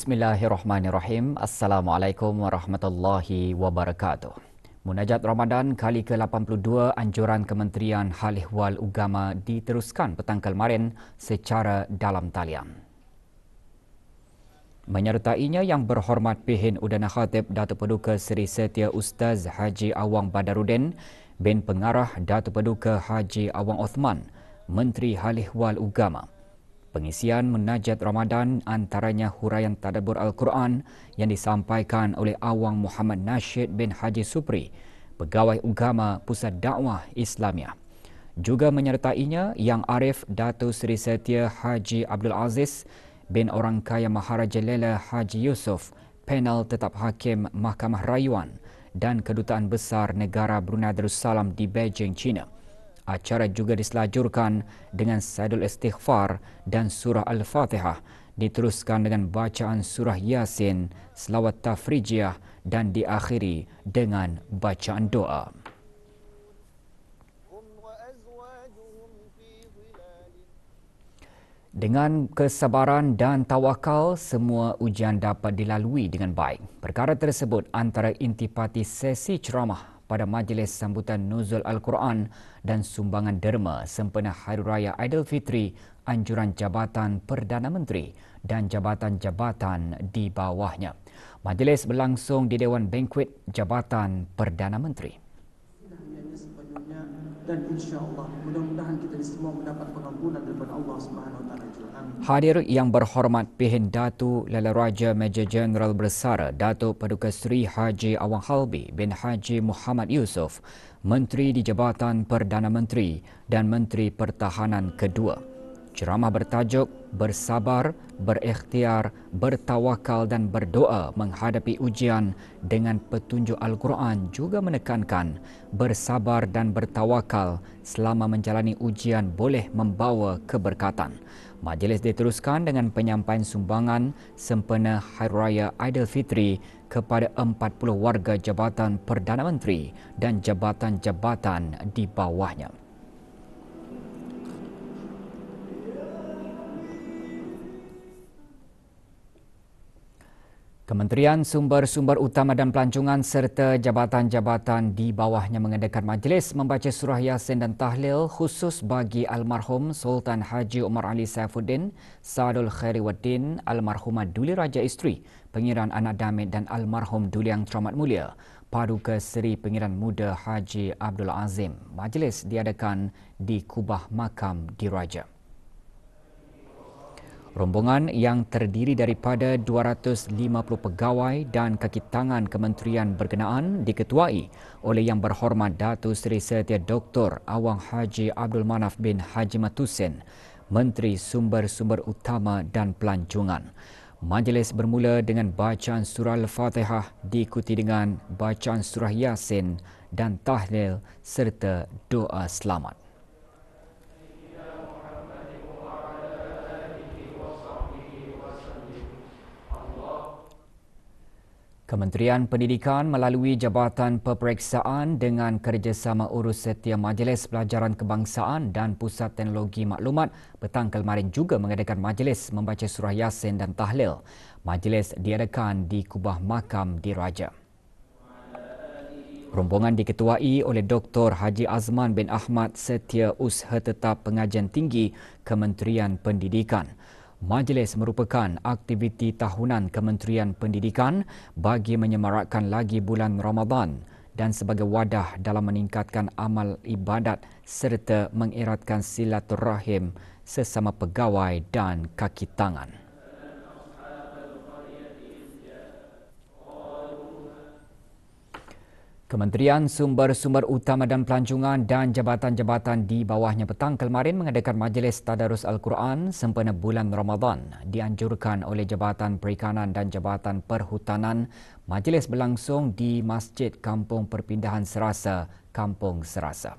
Bismillahirrahmanirrahim. Assalamualaikum warahmatullahi wabarakatuh. Munajat Ramadan kali ke-82 anjuran Kementerian Hal Ehwal Ugama diteruskan petang kemarin secara dalam talian. Menyertainya yang berhormat Pihin Udana Khatib Datuk Paduka Seri Setia Ustaz Haji Awang Badarudin bin Pengarah Datuk Paduka Haji Awang Osman Menteri Hal Ehwal Ugama. Ugama. Pengisian menajat Ramadan antaranya huraian tadabur Al-Quran yang disampaikan oleh Awang Muhammad Nasheed bin Haji Supri, Pegawai Ugama Pusat Dakwah Islamia. Juga menyertainya Yang Arif Datu Seri Setia Haji Abdul Aziz bin Orang Kaya Maharaja Lela Haji Yusof, panel tetap hakim Mahkamah Rayuan dan Kedutaan Besar Negara Brunei Darussalam di Beijing, China. Acara juga diselajurkan dengan sadul istighfar dan surah Al-Fatihah diteruskan dengan bacaan surah Yasin, selawat tafrijiah dan diakhiri dengan bacaan doa. Dengan kesabaran dan tawakal, semua ujian dapat dilalui dengan baik. Perkara tersebut antara intipati sesi ceramah pada majlis sambutan Nuzul Al-Quran dan sumbangan derma sempena Hari Raya Aidilfitri anjuran Jabatan Perdana Menteri dan jabatan-jabatan di bawahnya. Majlis berlangsung di Dewan Banquet Jabatan Perdana Menteri dan insyaallah mudah-mudahan kita semua mendapat pengampunan daripada Allah Subhanahu taala amin hadir yang berhormat pihin datu lala raja major general bersara datu paduka sri haji awang halbi bin haji muhammad Yusof, menteri di jabatan perdana menteri dan menteri pertahanan kedua Ceramah bertajuk Bersabar, Berikhtiar, Bertawakal dan Berdoa menghadapi ujian dengan petunjuk Al-Quran juga menekankan bersabar dan bertawakal selama menjalani ujian boleh membawa keberkatan. Majlis diteruskan dengan penyampaian sumbangan sempena Hari Raya Aidilfitri kepada 40 warga Jabatan Perdana Menteri dan jabatan-jabatan di bawahnya. Kementerian Sumber-Sumber Utama dan Pelancongan serta jabatan-jabatan di bawahnya mengadakan majlis membaca surah Yasin dan Tahlil khusus bagi Almarhum Sultan Haji Omar Ali Saifuddin, Sadul Khairi Khairiwaddin, Almarhumah Duli Raja Isteri, Pengiran Anak Damit dan Almarhum Duli Yang Teramat Mulia, Paduka Seri Pengiran Muda Haji Abdul Azim. Majlis diadakan di Kubah Makam Diraja. Raja. Rombongan yang terdiri daripada 250 pegawai dan kakitangan kementerian berkenaan diketuai oleh Yang Berhormat Datu Seri Setia Doktor Awang Haji Abdul Manaf bin Haji Matusin, Menteri Sumber-Sumber Utama dan Pelancongan. Majlis bermula dengan bacaan surah Al-Fatihah diikuti dengan bacaan surah Yasin dan tahlil serta doa selamat. Kementerian Pendidikan melalui Jabatan Peperiksaan dengan kerjasama Urus Setia Majlis Pelajaran Kebangsaan dan Pusat Teknologi Maklumat petang kemarin juga mengadakan majlis membaca surah Yasin dan Tahlil. Majlis diadakan di Kubah Makam di Raja. Rombongan diketuai oleh Dr. Haji Azman bin Ahmad Setia Usha Tetap Pengajian Tinggi Kementerian Pendidikan. Majlis merupakan aktiviti tahunan Kementerian Pendidikan bagi menyemarakkan lagi bulan Ramadan dan sebagai wadah dalam meningkatkan amal ibadat serta mengeratkan silaturahim sesama pegawai dan kaki tangan. Kementerian Sumber-Sumber Utama dan Pelancongan dan jabatan-jabatan di bawahnya petang kemarin mengadakan majlis Tadarus Al-Quran sempena bulan Ramadan dianjurkan oleh Jabatan Perikanan dan Jabatan Perhutanan. Majlis berlangsung di Masjid Kampung Perpindahan Serasa, Kampung Serasa.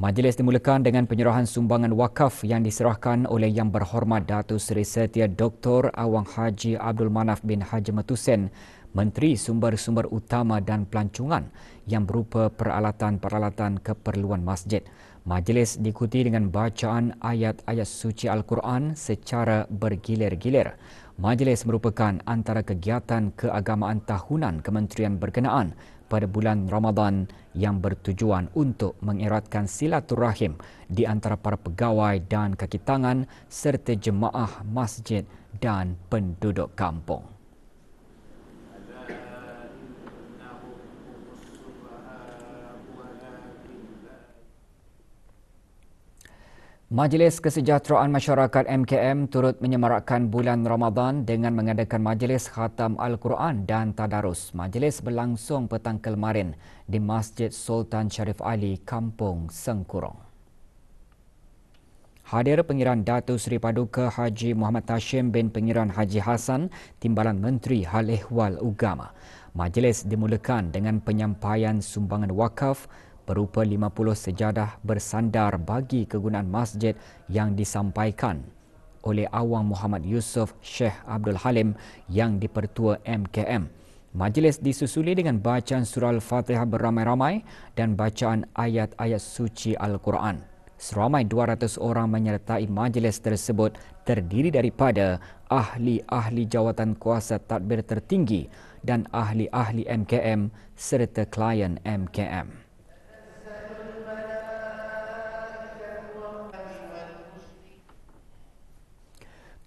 Majlis dimulakan dengan penyerahan sumbangan wakaf yang diserahkan oleh Yang Berhormat Datu Seri Setia Dr. Awang Haji Abdul Manaf bin Haji Matusen Menteri Sumber-Sumber Utama dan Pelancongan yang berupa peralatan-peralatan keperluan masjid. Majlis diikuti dengan bacaan ayat-ayat suci Al-Quran secara bergilir-gilir. Majlis merupakan antara kegiatan keagamaan tahunan kementerian berkenaan pada bulan Ramadan yang bertujuan untuk mengeratkan silaturahim di antara para pegawai dan kakitangan tangan serta jemaah masjid dan penduduk kampung. Majlis Kesejahteraan Masyarakat MKM turut menyemarakkan bulan Ramadan dengan mengadakan majlis khatam Al-Quran dan Tadarus. Majlis berlangsung petang kemarin di Masjid Sultan Sharif Ali, Kampung Sengkurong. Hadir Pengiran Datu Seri Paduka Haji Muhammad Tashim bin Pengiran Haji Hasan, Timbalan Menteri Hal Ehwal Ugama. Majlis dimulakan dengan penyampaian sumbangan wakaf berupa 50 sejadah bersandar bagi kegunaan masjid yang disampaikan oleh Awang Muhammad Yusof Sheikh Abdul Halim yang dipertua MKM. Majlis disusuli dengan bacaan surah Al-Fatihah beramai-ramai dan bacaan ayat-ayat suci Al-Quran. Seramai 200 orang menyertai majlis tersebut terdiri daripada ahli-ahli jawatan kuasa tadbir tertinggi dan ahli-ahli MKM serta klien MKM.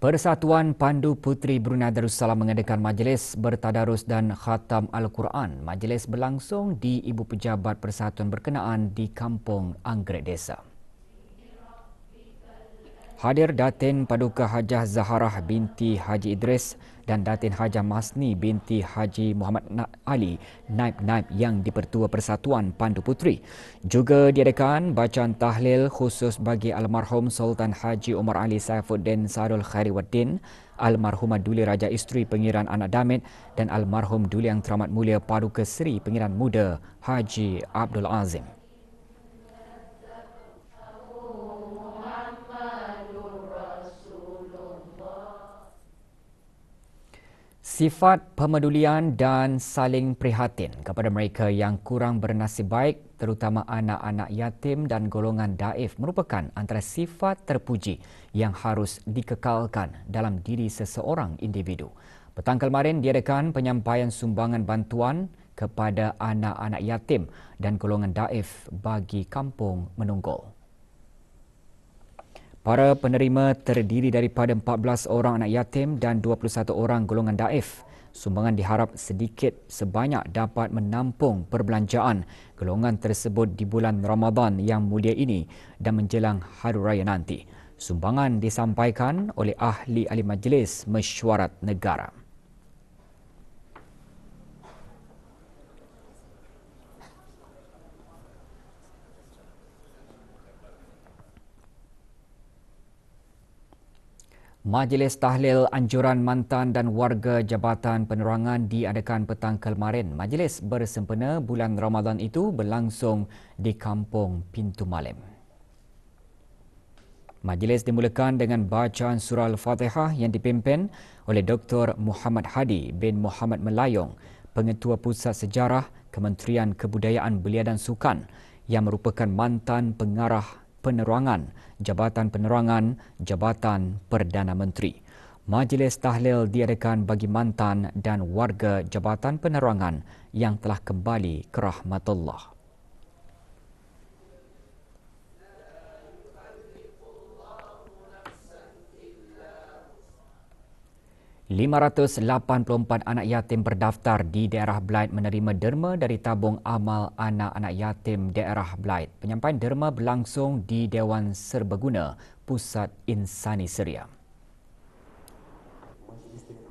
Persatuan Pandu Putri Brunei Darussalam mengadakan majlis bertadarus dan khatam Al-Quran. Majlis berlangsung di Ibu Pejabat Persatuan Berkenaan di Kampung Anggrek Desa. Hadir Datin Paduka Hajah Zaharah binti Haji Idris dan Datin Hajah Masni binti Haji Muhammad Ali, naib-naib yang dipertua Persatuan Pandu Putri. Juga diadakan bacaan tahlil khusus bagi almarhum Sultan Haji Umar Ali Saifuddin Sarul Khairiwaddin, almarhumah Duli Raja Isteri Pengiran Anak Damit dan almarhum Duli Yang Teramat Mulia Paduka Seri Pengiran Muda Haji Abdul Azim. sifat pemedulian dan saling prihatin kepada mereka yang kurang bernasib baik terutama anak-anak yatim dan golongan daif merupakan antara sifat terpuji yang harus dikekalkan dalam diri seseorang individu. Petang kemarin diadakan penyampaian sumbangan bantuan kepada anak-anak yatim dan golongan daif bagi kampung Menunggol. Para penerima terdiri daripada 14 orang anak yatim dan 21 orang golongan daif. Sumbangan diharap sedikit sebanyak dapat menampung perbelanjaan golongan tersebut di bulan Ramadan yang mulia ini dan menjelang hari raya nanti. Sumbangan disampaikan oleh ahli ahli majlis mesyuarat negara. Majlis Tahlil Anjuran Mantan dan Warga Jabatan Penerangan diadakan petang kemarin. Majlis bersempena bulan Ramadan itu berlangsung di Kampung Pintu Malim. Majlis dimulakan dengan bacaan surah Al-Fatihah yang dipimpin oleh Dr. Muhammad Hadi bin Muhammad Melayong, Pengetua Pusat Sejarah Kementerian Kebudayaan Belia dan Sukan yang merupakan mantan pengarah Penerangan, Jabatan Penerangan, Jabatan Perdana Menteri. Majlis tahlil diadakan bagi mantan dan warga Jabatan Penerangan yang telah kembali ke rahmatullah. 584 anak yatim berdaftar di daerah Blight menerima derma dari tabung amal anak-anak yatim daerah Blight. Penyampaian derma berlangsung di Dewan Serbaguna, Pusat Insani Seria.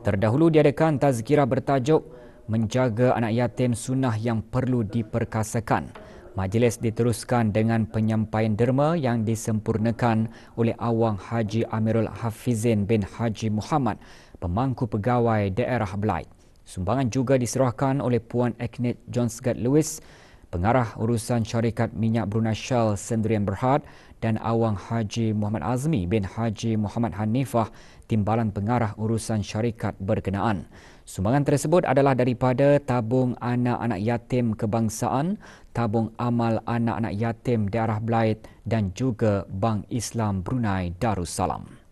Terdahulu diadakan tazkirah bertajuk Menjaga Anak Yatim Sunnah yang Perlu Diperkasakan. Majlis diteruskan dengan penyampaian derma yang disempurnakan oleh Awang Haji Amirul Hafizin bin Haji Muhammad pemangku pegawai daerah Blight. Sumbangan juga diserahkan oleh Puan Eknit John Lewis, pengarah urusan syarikat minyak Brunei Shell Sendirian Berhad dan Awang Haji Muhammad Azmi bin Haji Muhammad Hanifah, timbalan pengarah urusan syarikat berkenaan. Sumbangan tersebut adalah daripada Tabung Anak-Anak Yatim Kebangsaan, Tabung Amal Anak-Anak Yatim Daerah Blight dan juga Bank Islam Brunei Darussalam.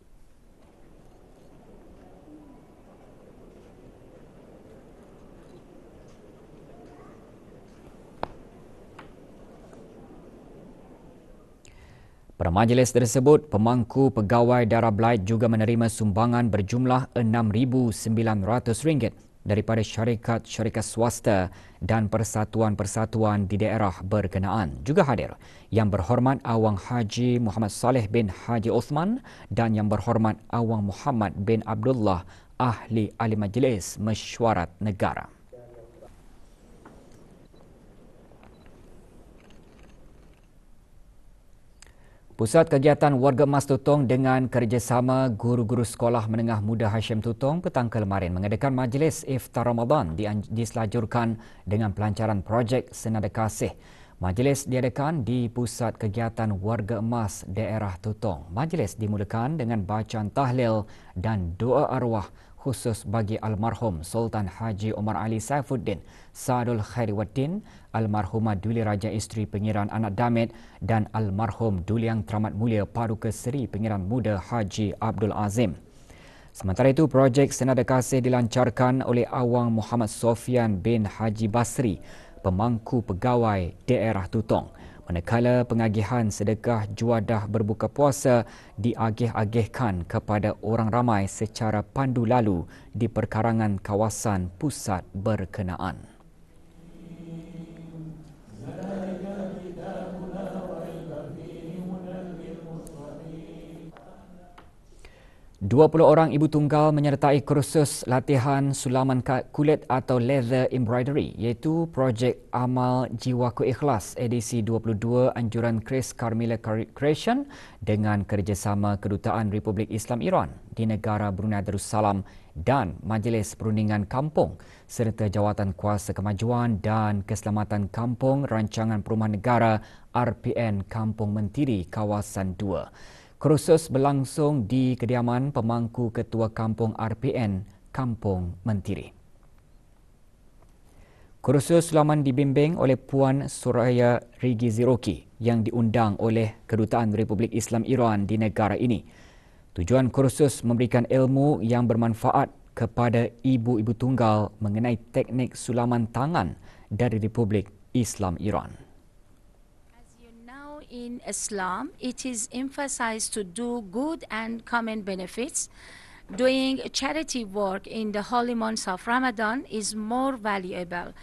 Pada majlis tersebut, pemangku pegawai Darah Blight juga menerima sumbangan berjumlah RM6,900 daripada syarikat-syarikat swasta dan persatuan-persatuan di daerah berkenaan. Juga hadir Yang Berhormat Awang Haji Muhammad Saleh bin Haji Osman dan Yang Berhormat Awang Muhammad bin Abdullah Ahli Ahli Majlis Mesyuarat Negara. Pusat Kegiatan Warga Emas Tutong dengan kerjasama Guru-Guru Sekolah Menengah Muda Hashim Tutong petang kemarin mengadakan majlis Iftar Ramadan diselajurkan dengan pelancaran projek Senada Kasih. Majlis diadakan di Pusat Kegiatan Warga Emas Daerah Tutong. Majlis dimulakan dengan bacaan tahlil dan doa arwah khusus bagi almarhum Sultan Haji Omar Ali Saifuddin Sadul Khairiwaddin, almarhumah Duli Raja Isteri Pengiran Anak Damit dan almarhum Duli Yang Teramat Mulia Paduka Seri Pengiran Muda Haji Abdul Azim. Sementara itu, projek Senada Kasih dilancarkan oleh Awang Muhammad Sofian bin Haji Basri, pemangku pegawai daerah Tutong manakala pengagihan sedekah juadah berbuka puasa diagih-agihkan kepada orang ramai secara pandu lalu di perkarangan kawasan pusat berkenaan. 20 orang ibu tunggal menyertai kursus latihan sulaman kulit atau leather embroidery iaitu projek Amal Jiwaku Ikhlas edisi 22 anjuran Chris Carmilla Creation dengan kerjasama Kedutaan Republik Islam Iran di negara Brunei Darussalam dan Majlis Perundingan Kampung serta Jawatan Kuasa Kemajuan dan Keselamatan Kampung Rancangan Perumahan Negara RPN Kampung Mentiri Kawasan 2. Kursus berlangsung di kediaman pemangku ketua kampung RPN, Kampung Mentiri. Kursus sulaman dibimbing oleh Puan Suraya Rigi Ziroki yang diundang oleh Kedutaan Republik Islam Iran di negara ini. Tujuan kursus memberikan ilmu yang bermanfaat kepada ibu-ibu tunggal mengenai teknik sulaman tangan dari Republik Islam Iran. in Islam, it is emphasized to do good and common benefits. Doing charity work in the holy months of Ramadan is more valuable.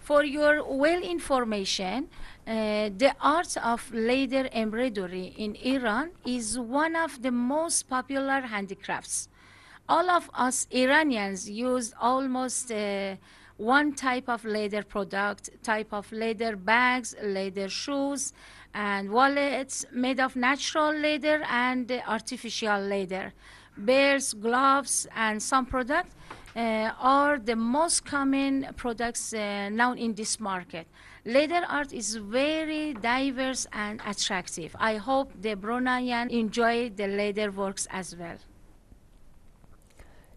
For your well information, uh, the art of leather embroidery in Iran is one of the most popular handicrafts. All of us Iranians use almost uh, one type of leather product, type of leather bags, leather shoes, and wallets made of natural leather and artificial leather. Bears, gloves, and some products uh, are the most common products uh, now in this market. Leather art is very diverse and attractive. I hope the Bruneian enjoy the leather works as well.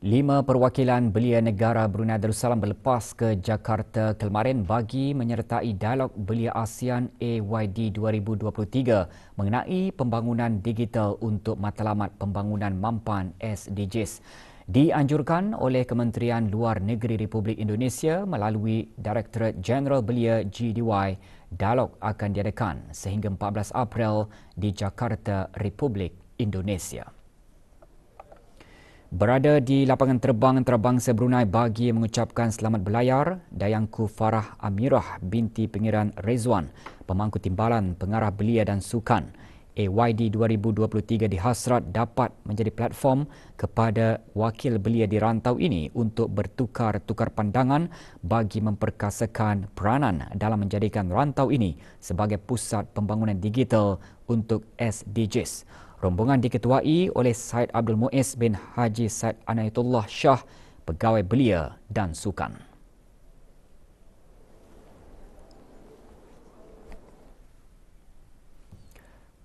Lima perwakilan belia negara Brunei Darussalam berlepas ke Jakarta kemarin bagi menyertai dialog belia ASEAN AYD 2023 mengenai pembangunan digital untuk matlamat pembangunan mampan SDGs. Dianjurkan oleh Kementerian Luar Negeri Republik Indonesia melalui Direktorat General Belia GDY, dialog akan diadakan sehingga 14 April di Jakarta, Republik Indonesia berada di lapangan terbang antarabangsa Brunei bagi mengucapkan selamat belayar Dayangku Farah Amirah binti Pengiran Rezwan, pemangku timbalan pengarah belia dan sukan. AYD 2023 di Hasrat dapat menjadi platform kepada wakil belia di rantau ini untuk bertukar-tukar pandangan bagi memperkasakan peranan dalam menjadikan rantau ini sebagai pusat pembangunan digital untuk SDGs. Rombongan diketuai oleh Said Abdul Muiz bin Haji Said Anayatullah Shah, pegawai belia dan sukan.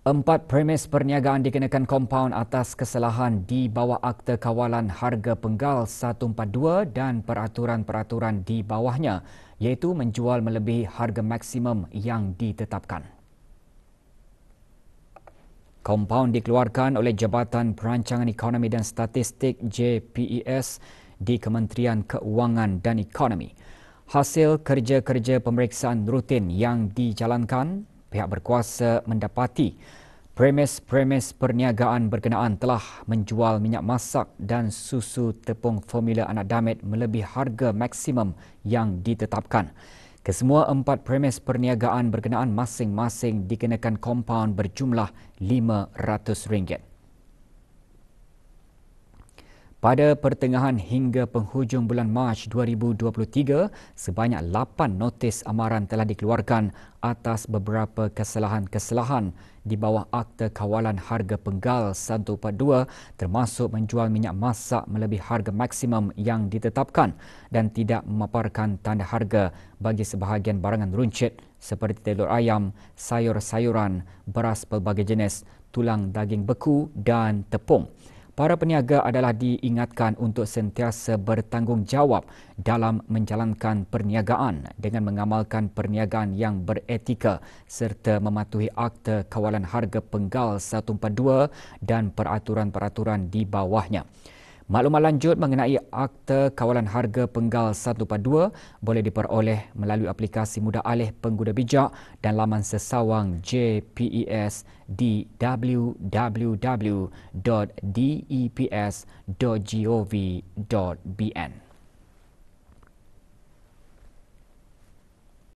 Empat premis perniagaan dikenakan kompaun atas kesalahan di bawah Akta Kawalan Harga Penggal 142 dan peraturan-peraturan di bawahnya iaitu menjual melebihi harga maksimum yang ditetapkan kompaun dikeluarkan oleh Jabatan Perancangan Ekonomi dan Statistik JPES di Kementerian Keuangan dan Ekonomi. Hasil kerja-kerja pemeriksaan rutin yang dijalankan, pihak berkuasa mendapati premis-premis perniagaan berkenaan telah menjual minyak masak dan susu tepung formula anak damit melebihi harga maksimum yang ditetapkan. Kesemua empat premis perniagaan berkenaan masing-masing dikenakan kompaun berjumlah RM500. Pada pertengahan hingga penghujung bulan Mac 2023, sebanyak 8 notis amaran telah dikeluarkan atas beberapa kesalahan-kesalahan di bawah Akta Kawalan Harga Penggal 142 termasuk menjual minyak masak melebihi harga maksimum yang ditetapkan dan tidak memaparkan tanda harga bagi sebahagian barangan runcit seperti telur ayam, sayur-sayuran, beras pelbagai jenis, tulang daging beku dan tepung para peniaga adalah diingatkan untuk sentiasa bertanggungjawab dalam menjalankan perniagaan dengan mengamalkan perniagaan yang beretika serta mematuhi Akta Kawalan Harga Penggal 142 dan peraturan-peraturan di bawahnya. Maklumat lanjut mengenai Akta Kawalan Harga Penggal 1.2 boleh diperoleh melalui aplikasi mudah alih pengguna bijak dan laman sesawang JPES di www.deps.gov.bn.